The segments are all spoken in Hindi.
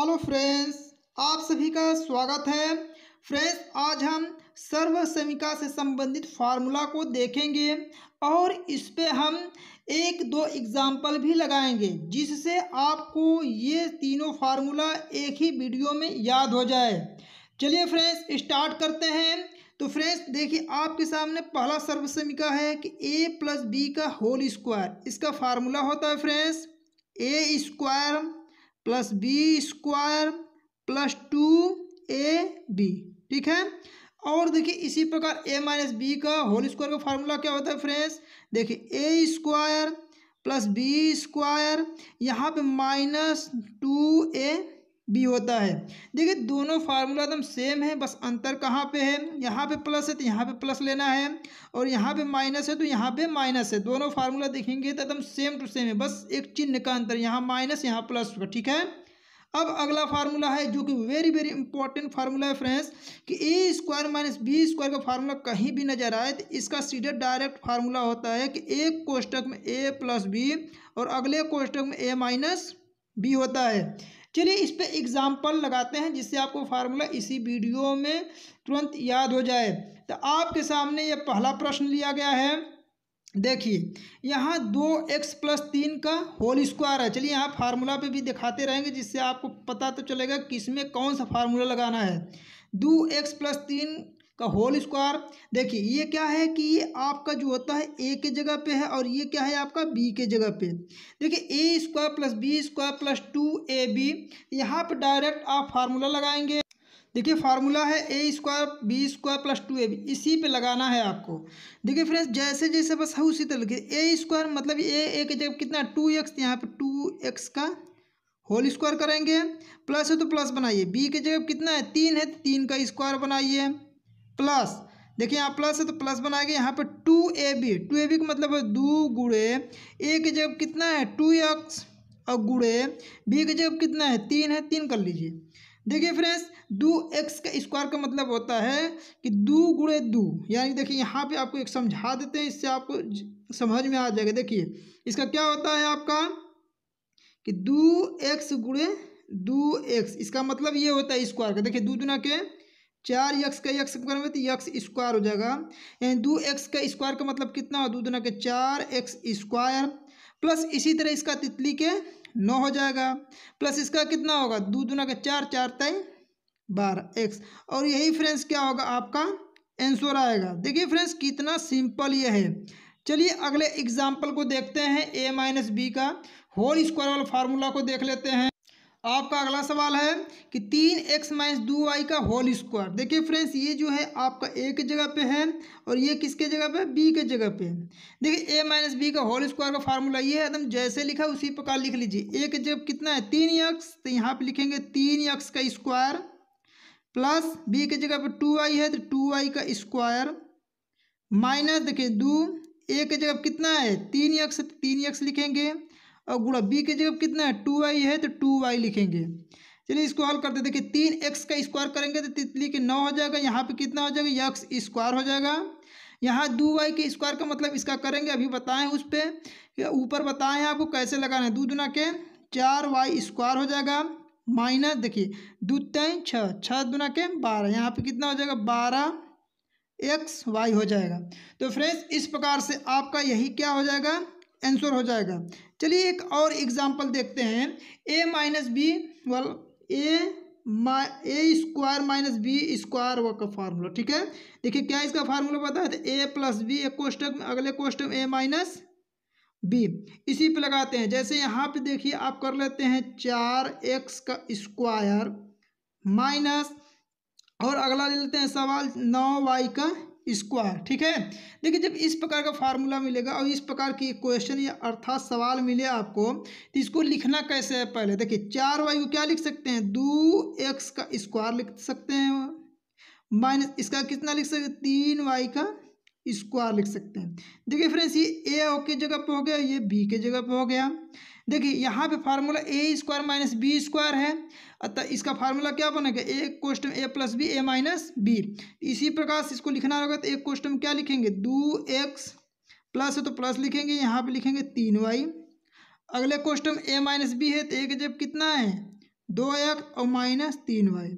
हेलो फ्रेंड्स आप सभी का स्वागत है फ्रेंड्स आज हम सर्व समीका से संबंधित फार्मूला को देखेंगे और इस पर हम एक दो एग्जाम्पल भी लगाएंगे जिससे आपको ये तीनों फार्मूला एक ही वीडियो में याद हो जाए चलिए फ्रेंड्स स्टार्ट करते हैं तो फ्रेंड्स देखिए आपके सामने पहला सर्व समीका है कि ए प्लस बी का होल स्क्वायर इसका फार्मूला होता है friends A square plus B square plus two A B ठीक है और देखिए इसी प्रकार ए माइनस बी का होल स्क्वायर का फार्मूला क्या होता है फ्रेंड्स देखिए A square plus B square यहाँ पे माइनस टू ए बी होता है देखिए दोनों फार्मूला एकदम सेम है बस अंतर कहाँ पे है यहाँ पे प्लस है तो यहाँ पे प्लस लेना है और यहाँ पे माइनस है तो यहाँ पे माइनस है दोनों फार्मूला देखेंगे तो एकदम सेम टू सेम है बस एक चिन्ह का अंतर यहाँ माइनस यहाँ प्लस होगा ठीक है अब अगला फार्मूला है जो कि वेरी वेरी इंपॉर्टेंट फार्मूला है फ्रेंड्स कि A square minus B square का फार्मूला कहीं भी नजर आए तो इसका सीधा डायरेक्ट फार्मूला होता है कि एक कोष्टक में ए प्लस बी और अगले कोष्टक में ए माइनस बी होता है चलिए इस पर एग्ज़ाम्पल लगाते हैं जिससे आपको फार्मूला इसी वीडियो में तुरंत याद हो जाए तो आपके सामने ये पहला प्रश्न लिया गया है देखिए यहाँ दो एक्स प्लस तीन का होल स्क्वायर है चलिए यहाँ फार्मूला पे भी दिखाते रहेंगे जिससे आपको पता तो चलेगा किस में कौन सा फार्मूला लगाना है दो एक्स प्लस तीन का होल स्क्वायर देखिए ये क्या है कि ये आपका जो होता है ए के जगह पे है और ये क्या है आपका बी के जगह पे देखिए A square plus B square plus two A B यहाँ पर डायरेक्ट आप फार्मूला लगाएंगे देखिए फार्मूला है A square B square plus two A B इसी पे लगाना है आपको देखिए फ्रेंड्स जैसे जैसे बस है उसी तरह लिखिए ए स्क्वायर मतलब ए ए के जब कितना टू एक्स यहाँ पर टू एक्स का होल स्क्वायर करेंगे प्लस है तो प्लस बनाइए बी के जगह कितना है तीन है तो तीन का स्क्वायर बनाइए प्लस देखिए यहाँ प्लस है तो प्लस बनाएंगे यहाँ पर two A B two A B का मतलब है दो गुड़े ए के जगह कितना है टू एक्स गुड़े बी का जवाब कितना है तीन है तीन कर लीजिए देखिए फ्रेंड्स दो एक्स का स्क्वायर का मतलब होता है कि दो गुड़े दो यानी देखिए यहाँ पे आपको एक समझा देते हैं इससे आपको समझ में आ जाएगा देखिए इसका क्या होता है आपका कि दो एक्स गुड़े दो एक्स इसका मतलब ये होता है स्क्वायर का देखिए दो दुना के चार यक्स का यक्स करेंगे तो यक्स स्क्वायर हो जाएगा यानी दो एक्स का स्क्वायर का मतलब कितना हो दो दुना के चार एक्स स्क्वायर प्लस इसी तरह इसका तितली के नौ हो जाएगा प्लस इसका कितना होगा दो दुना का चार चार तय बारह एक्स और यही फ्रेंड्स क्या होगा आपका आंसर आएगा देखिए फ्रेंड्स कितना सिंपल यह है चलिए अगले एग्जाम्पल को देखते हैं ए माइनस बी का होल स्क्वायर वाला फार्मूला को देख लेते हैं आपका अगला सवाल है कि तीन एक्स माइनस दो वाई का होल स्क्वायर देखिए फ्रेंड्स ये जो है आपका ए के जगह पे है और ये किसके जगह पे बी के जगह पे देखिए ए माइनस बी का होल स्क्वायर का फार्मूला ये है एकदम जैसे लिखा उसी प्रकार लिख लीजिए ए के जगह कितना है तीन यक्स तो यहाँ पे लिखेंगे तीन यक्स का स्क्वायर प्लस बी के जगह पर टू वाई है तो टू वाई का स्क्वायर माइनस देखिए दो ए के जगह कितना है तीन यक्स तो तीन यक्स लिखेंगे और गुणा बी की जगह कितना है टू वाई है तो टू वाई लिखेंगे चलिए इसको हल करते देखिए तीन एक्स का स्क्वायर करेंगे तो तितली के नौ हो जाएगा यहाँ पे कितना हो जाएगा यक्स स्क्वायर हो जाएगा यहाँ दो वाई के स्क्वायर का मतलब इसका करेंगे अभी बताएं उस पर ऊपर बताएं आपको कैसे लगाना है दो दुना के चार वाई स्क्वायर हो जाएगा माइनस देखिए दो तीन छः छः दुना के बारह यहाँ पे कितना हो जाएगा बारह एक्स वाई हो जाएगा तो फ्रेंड्स इस प्रकार से आपका यही क्या हो जाएगा आंसर हो जाएगा चलिए एक और एग्जाम्पल देखते हैं A minus B whole A A square minus B square work का फार्मूला ठीक है देखिए क्या इसका फार्मूला पता है ए प्लस बी एक कोष्टक में अगले कोष्ट में ए माइनस बी इसी पे लगाते हैं जैसे यहाँ पे देखिए आप कर लेते हैं चार एक्स का स्क्वायर माइनस और अगला ले लेते हैं सवाल नौ वाई का स्क्वायर ठीक है देखिए जब इस प्रकार का फार्मूला मिलेगा और इस प्रकार की क्वेश्चन या अर्थात सवाल मिले आपको तो इसको लिखना कैसे है पहले देखिए चार वाई को क्या लिख सकते हैं दो एक्स का स्क्वायर लिख सकते हैं माइनस इसका कितना लिख सकते तीन वाई का स्क्वायर लिख सकते हैं देखिए फ्रेंड्स ये ए ओ की जगह पर हो गया ये बी के जगह पर हो गया देखिए यहाँ पे formula A square minus B square है अतः इसका फार्मूला क्या बनेगा ए कोष्टम A plus B A minus B इसी प्रकार से इसको लिखना होगा तो एक कोष्टम क्या लिखेंगे दो एक्स प्लस है तो प्लस लिखेंगे यहाँ पे लिखेंगे तीन वाई अगले कोष्टम ए माइनस बी है तो ए जब कितना है दो एक्स और माइनस तीन वाई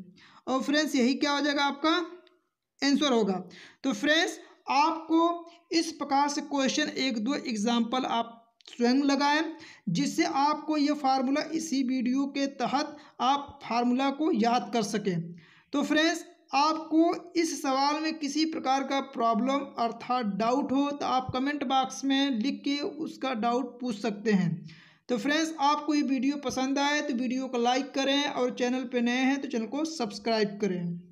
और फ्रेंड्स यही क्या हो जाएगा आपका आंसर होगा तो फ्रेंड्स आपको इस प्रकार से क्वेश्चन एक दो एग्जाम्पल आप स्वयं लगाएं जिससे आपको ये फार्मूला इसी वीडियो के तहत आप फार्मूला को याद कर सकें तो फ्रेंड्स आपको इस सवाल में किसी प्रकार का प्रॉब्लम अर्थात डाउट हो तो आप कमेंट बॉक्स में लिख के उसका डाउट पूछ सकते हैं तो फ्रेंड्स आपको ये वीडियो पसंद आए तो वीडियो को लाइक करें और चैनल पर नए हैं तो चैनल को सब्सक्राइब करें